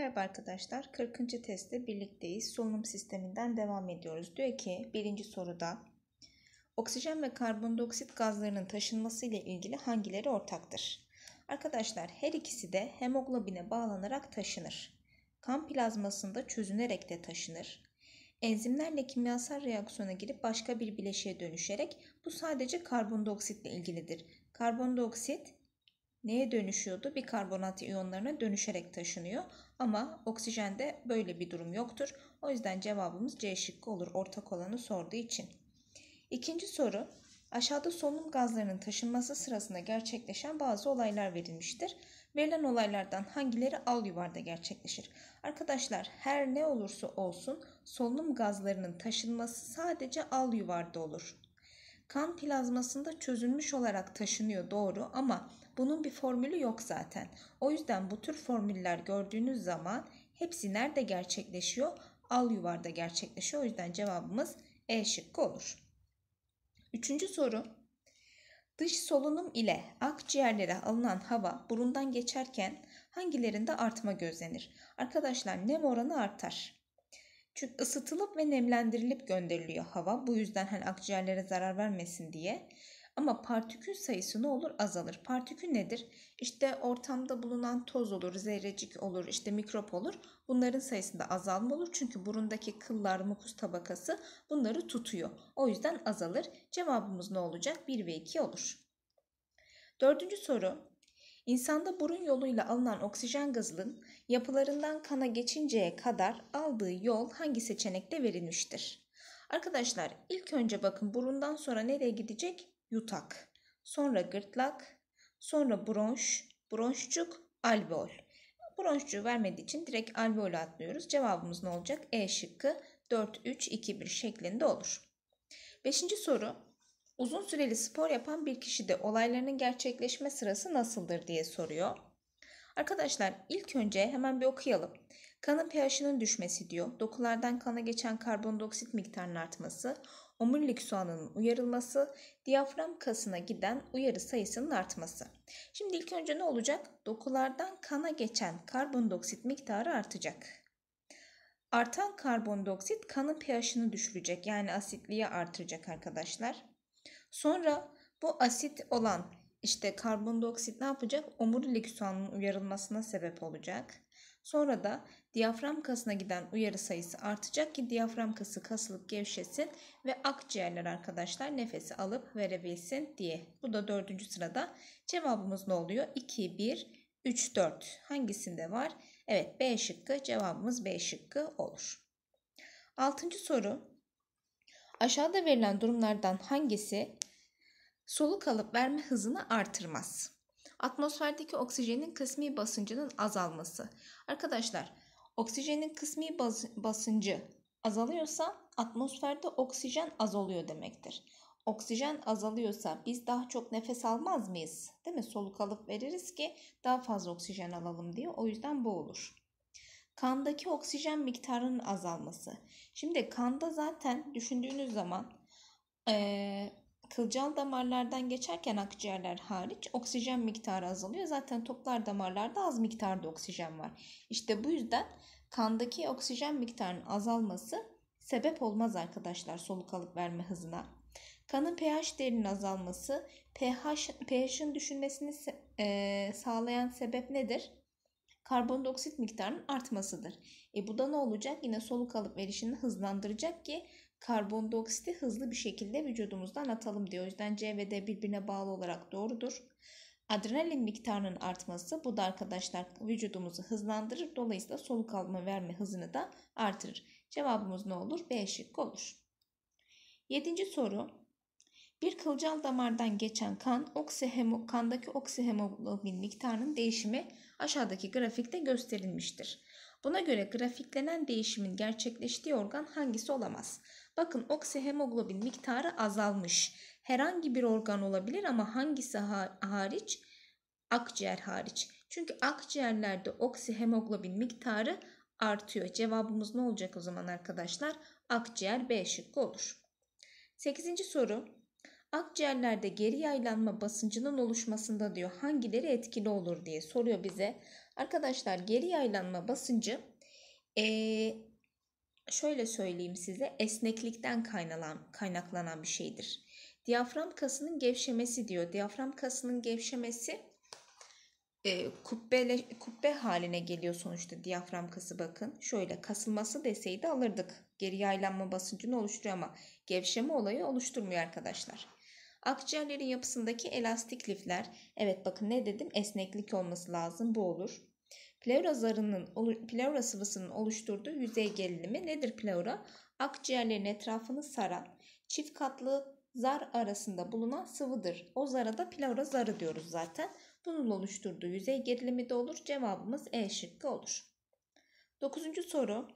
Merhaba arkadaşlar. 40. testte birlikteyiz. Solunum sisteminden devam ediyoruz. Diyor ki birinci soruda oksijen ve karbondioksit gazlarının taşınması ile ilgili hangileri ortaktır? Arkadaşlar her ikisi de hemoglobine bağlanarak taşınır. Kan plazmasında çözünerek de taşınır. Enzimlerle kimyasal reaksiyona girip başka bir bileşiğe dönüşerek bu sadece karbondioksitle ilgilidir. Karbondioksit neye dönüşüyordu? Bir karbonat iyonlarına dönüşerek taşınıyor. Ama oksijende böyle bir durum yoktur. O yüzden cevabımız C şıkkı olur ortak olanı sorduğu için. İkinci soru aşağıda solunum gazlarının taşınması sırasında gerçekleşen bazı olaylar verilmiştir. Verilen olaylardan hangileri al yuvarda gerçekleşir? Arkadaşlar her ne olursa olsun solunum gazlarının taşınması sadece al yuvarda olur. Kan plazmasında çözülmüş olarak taşınıyor doğru ama bunun bir formülü yok zaten. O yüzden bu tür formüller gördüğünüz zaman hepsi nerede gerçekleşiyor? Al yuvarda gerçekleşiyor. O yüzden cevabımız E şıkkı olur. Üçüncü soru. Dış solunum ile akciğerlere alınan hava burundan geçerken hangilerinde artma gözlenir? Arkadaşlar nem oranı artar. Çünkü ısıtılıp ve nemlendirilip gönderiliyor hava. Bu yüzden hani akciğerlere zarar vermesin diye. Ama partikül sayısı ne olur? Azalır. Partikül nedir? İşte ortamda bulunan toz olur, zerrecik olur, işte mikrop olur. Bunların sayısında azalma olur. Çünkü burundaki kıllar, mukus tabakası bunları tutuyor. O yüzden azalır. Cevabımız ne olacak? 1 ve 2 olur. Dördüncü soru. İnsanda burun yoluyla alınan oksijen gazının yapılarından kana geçinceye kadar aldığı yol hangi seçenekte verilmiştir? Arkadaşlar ilk önce bakın burundan sonra nereye gidecek? yutak, sonra gırtlak, sonra bronş, bronşçuk, alveol. Bronşçuğu vermediği için direkt alveole atlıyoruz. Cevabımız ne olacak? E şıkkı 4-3-2-1 şeklinde olur. Beşinci soru. Uzun süreli spor yapan bir kişi de olaylarının gerçekleşme sırası nasıldır diye soruyor. Arkadaşlar ilk önce hemen bir okuyalım. Kanın pH'inin düşmesi diyor. Dokulardan kana geçen karbondioksit miktarının artması, omurilik soğanının uyarılması, diyafram kasına giden uyarı sayısının artması. Şimdi ilk önce ne olacak? Dokulardan kana geçen karbondioksit miktarı artacak. Artan karbondioksit kanın pH'ini düşürecek yani asitliği artıracak arkadaşlar. Sonra bu asit olan işte karbondioksit ne yapacak? Omurilik soğanının uyarılmasına sebep olacak. Sonra da diyafram kasına giden uyarı sayısı artacak ki diyafram kası kasılıp gevşesin ve akciğerler arkadaşlar nefesi alıp verebilsin diye. Bu da dördüncü sırada. Cevabımız ne oluyor? 2, 1, 3, 4. Hangisinde var? Evet B şıkkı cevabımız B şıkkı olur. Altıncı soru. Aşağıda verilen durumlardan hangisi soluk alıp verme hızını artırmaz. Atmosferdeki oksijenin kısmi basıncının azalması. Arkadaşlar oksijenin kısmi bas basıncı azalıyorsa atmosferde oksijen az oluyor demektir. Oksijen azalıyorsa biz daha çok nefes almaz mıyız? Değil mi? Soluk alıp veririz ki daha fazla oksijen alalım diye. O yüzden bu olur. Kandaki oksijen miktarının azalması. Şimdi kanda zaten düşündüğünüz zaman ee, kılcal damarlardan geçerken akciğerler hariç oksijen miktarı azalıyor. Zaten toplar damarlarda az miktarda oksijen var. İşte bu yüzden kandaki oksijen miktarının azalması sebep olmaz arkadaşlar soluk alıp verme hızına. Kanın pH değerinin azalması pH pH'in düşülmesini e, sağlayan sebep nedir? Karbondioksit miktarının artmasıdır. E bu da ne olacak? Yine soluk alıp verişini hızlandıracak ki karbondioksiti hızlı bir şekilde vücudumuzdan atalım diyor. O yüzden C ve D birbirine bağlı olarak doğrudur. Adrenalin miktarının artması bu da arkadaşlar vücudumuzu hızlandırır. Dolayısıyla soluk alma verme hızını da artırır. Cevabımız ne olur? B şıkkı olur. Yedinci soru. Bir kılcal damardan geçen kan oksihemo, kandaki oksihemoglobin miktarının değişimi aşağıdaki grafikte gösterilmiştir. Buna göre grafiklenen değişimin gerçekleştiği organ hangisi olamaz? Bakın oksihemoglobin miktarı azalmış. Herhangi bir organ olabilir ama hangisi hariç? Akciğer hariç. Çünkü akciğerlerde oksihemoglobin miktarı artıyor. Cevabımız ne olacak o zaman arkadaşlar? Akciğer B şıkkı olur. 8. soru akciğerlerde geri yaylanma basıncının oluşmasında diyor hangileri etkili olur diye soruyor bize. Arkadaşlar geri yaylanma basıncı e, şöyle söyleyeyim size esneklikten kaynalan, kaynaklanan bir şeydir. Diyafram kasının gevşemesi diyor. Diyafram kasının gevşemesi e, kubbele, kubbe haline geliyor sonuçta diyafram kası bakın. Şöyle kasılması deseydi alırdık. Geri yaylanma basıncını oluşturuyor ama gevşeme olayı oluşturmuyor arkadaşlar. Akciğerlerin yapısındaki elastik lifler. Evet bakın ne dedim? Esneklik olması lazım. Bu olur. Pleura zarının, pleura sıvısının oluşturduğu yüzey gerilimi nedir pleura? Akciğerlerin etrafını saran çift katlı zar arasında bulunan sıvıdır. O zara da pleura zarı diyoruz zaten. Bunun oluşturduğu yüzey gerilimi de olur. Cevabımız E şıkkı olur. Dokuzuncu soru.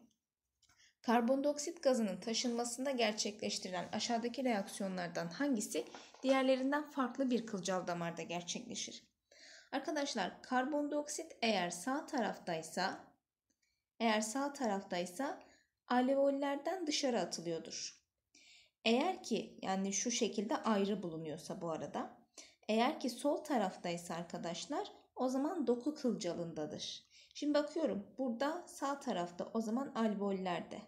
Karbondioksit gazının taşınmasında gerçekleştirilen aşağıdaki reaksiyonlardan hangisi diğerlerinden farklı bir kılcal damarda gerçekleşir? Arkadaşlar karbondioksit eğer sağ taraftaysa eğer sağ taraftaysa alveollerden dışarı atılıyordur. Eğer ki yani şu şekilde ayrı bulunuyorsa bu arada eğer ki sol taraftaysa arkadaşlar o zaman doku kılcalındadır. Şimdi bakıyorum burada sağ tarafta o zaman alveollerde.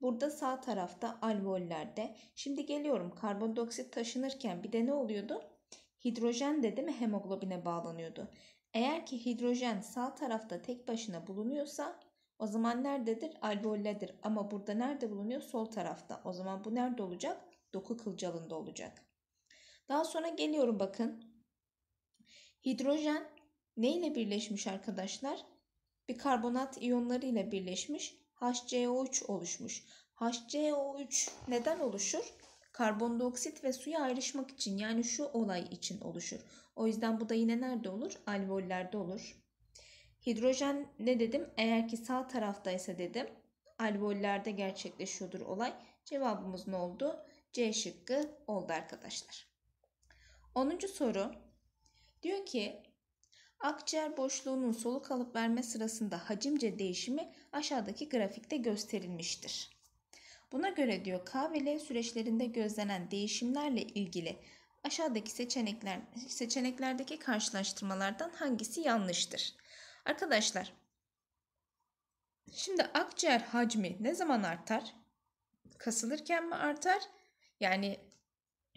Burada sağ tarafta alvollerde. Şimdi geliyorum karbondioksit taşınırken bir de ne oluyordu? Hidrojen de değil mi hemoglobine bağlanıyordu. Eğer ki hidrojen sağ tarafta tek başına bulunuyorsa o zaman nerededir? Alvolledir. Ama burada nerede bulunuyor? Sol tarafta. O zaman bu nerede olacak? Doku kılcalında olacak. Daha sonra geliyorum bakın. Hidrojen neyle birleşmiş arkadaşlar? Bir karbonat iyonları ile birleşmiş. HCO3 oluşmuş. HCO3 neden oluşur? Karbondioksit ve suya ayrışmak için yani şu olay için oluşur. O yüzden bu da yine nerede olur? Alvollerde olur. Hidrojen ne dedim? Eğer ki sağ taraftaysa dedim. Alvollerde gerçekleşiyordur olay. Cevabımız ne oldu? C şıkkı oldu arkadaşlar. 10. soru. Diyor ki Akciğer boşluğunun soluk alıp verme sırasında hacimce değişimi aşağıdaki grafikte gösterilmiştir. Buna göre diyor K ve L süreçlerinde gözlenen değişimlerle ilgili aşağıdaki seçenekler seçeneklerdeki karşılaştırmalardan hangisi yanlıştır? Arkadaşlar şimdi akciğer hacmi ne zaman artar? Kasılırken mi artar? Yani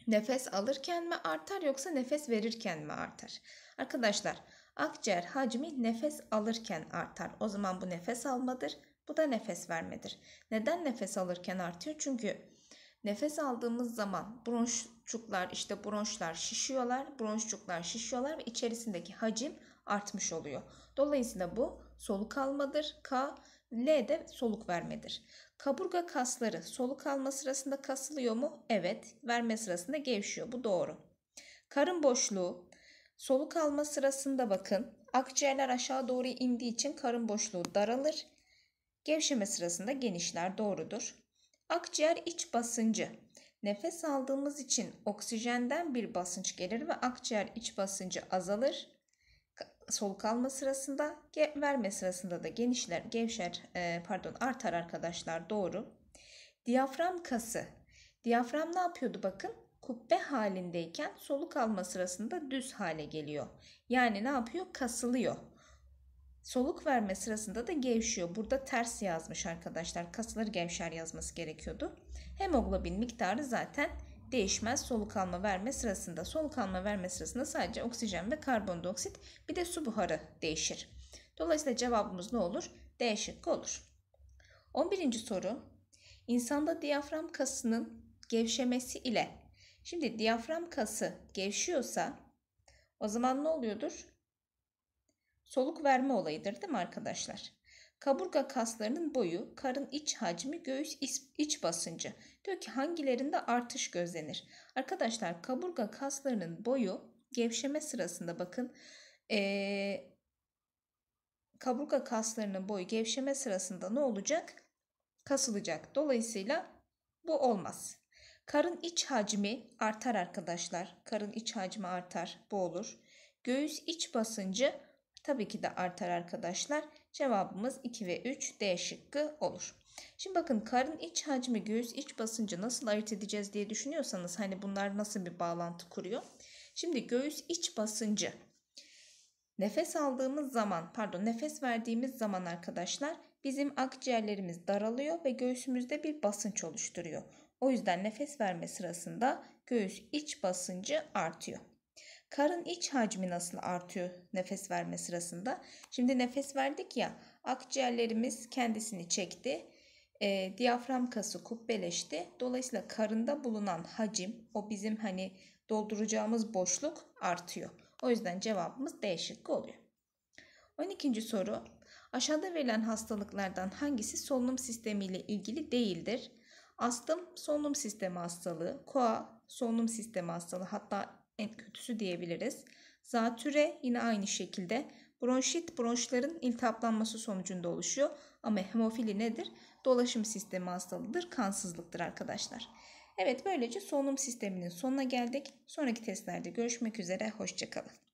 nefes alırken mi artar yoksa nefes verirken mi artar? Arkadaşlar Akciğer hacmi nefes alırken artar. O zaman bu nefes almadır. Bu da nefes vermedir. Neden nefes alırken artıyor? Çünkü nefes aldığımız zaman bronşçuklar işte bronşlar şişiyorlar. Bronşçuklar şişiyorlar ve içerisindeki hacim artmış oluyor. Dolayısıyla bu soluk almadır. K, L de soluk vermedir. Kaburga kasları soluk alma sırasında kasılıyor mu? Evet. Verme sırasında gevşiyor. Bu doğru. Karın boşluğu, Soluk alma sırasında bakın akciğerler aşağı doğru indiği için karın boşluğu daralır. Gevşeme sırasında genişler doğrudur. Akciğer iç basıncı. Nefes aldığımız için oksijenden bir basınç gelir ve akciğer iç basıncı azalır. Soluk alma sırasında, verme sırasında da genişler, gevşer, e, pardon artar arkadaşlar doğru. Diyafram kası. Diyafram ne yapıyordu bakın? kubbe halindeyken soluk alma sırasında düz hale geliyor. Yani ne yapıyor? Kasılıyor. Soluk verme sırasında da gevşiyor. Burada ters yazmış arkadaşlar. Kasılır gevşer yazması gerekiyordu. Hemoglobin miktarı zaten değişmez. Soluk alma verme sırasında. Soluk alma verme sırasında sadece oksijen ve karbondioksit bir de su buharı değişir. Dolayısıyla cevabımız ne olur? D şıkkı olur. 11. soru. İnsanda diyafram kasının gevşemesi ile Şimdi diyafram kası gevşiyorsa o zaman ne oluyordur? Soluk verme olayıdır değil mi arkadaşlar? Kaburga kaslarının boyu, karın iç hacmi, göğüs iç basıncı. Diyor ki hangilerinde artış gözlenir? Arkadaşlar kaburga kaslarının boyu gevşeme sırasında bakın ee, kaburga kaslarının boyu gevşeme sırasında ne olacak? Kasılacak. Dolayısıyla bu olmaz. Karın iç hacmi artar arkadaşlar. Karın iç hacmi artar. Bu olur. Göğüs iç basıncı tabii ki de artar arkadaşlar. Cevabımız 2 ve 3 D şıkkı olur. Şimdi bakın karın iç hacmi, göğüs iç basıncı nasıl ayırt edeceğiz diye düşünüyorsanız hani bunlar nasıl bir bağlantı kuruyor? Şimdi göğüs iç basıncı nefes aldığımız zaman, pardon nefes verdiğimiz zaman arkadaşlar bizim akciğerlerimiz daralıyor ve göğsümüzde bir basınç oluşturuyor. O yüzden nefes verme sırasında göğüs iç basıncı artıyor. Karın iç hacmi nasıl artıyor nefes verme sırasında? Şimdi nefes verdik ya akciğerlerimiz kendisini çekti. E, diyafram kası kubbeleşti. Dolayısıyla karında bulunan hacim o bizim hani dolduracağımız boşluk artıyor. O yüzden cevabımız D şıkkı oluyor. 12. soru. Aşağıda verilen hastalıklardan hangisi solunum sistemi ile ilgili değildir? Astım solunum sistemi hastalığı, koa solunum sistemi hastalığı hatta en kötüsü diyebiliriz. Zatüre yine aynı şekilde bronşit bronşların iltihaplanması sonucunda oluşuyor ama hemofili nedir? Dolaşım sistemi hastalığıdır, kansızlıktır arkadaşlar. Evet böylece solunum sisteminin sonuna geldik. Sonraki testlerde görüşmek üzere, hoşçakalın.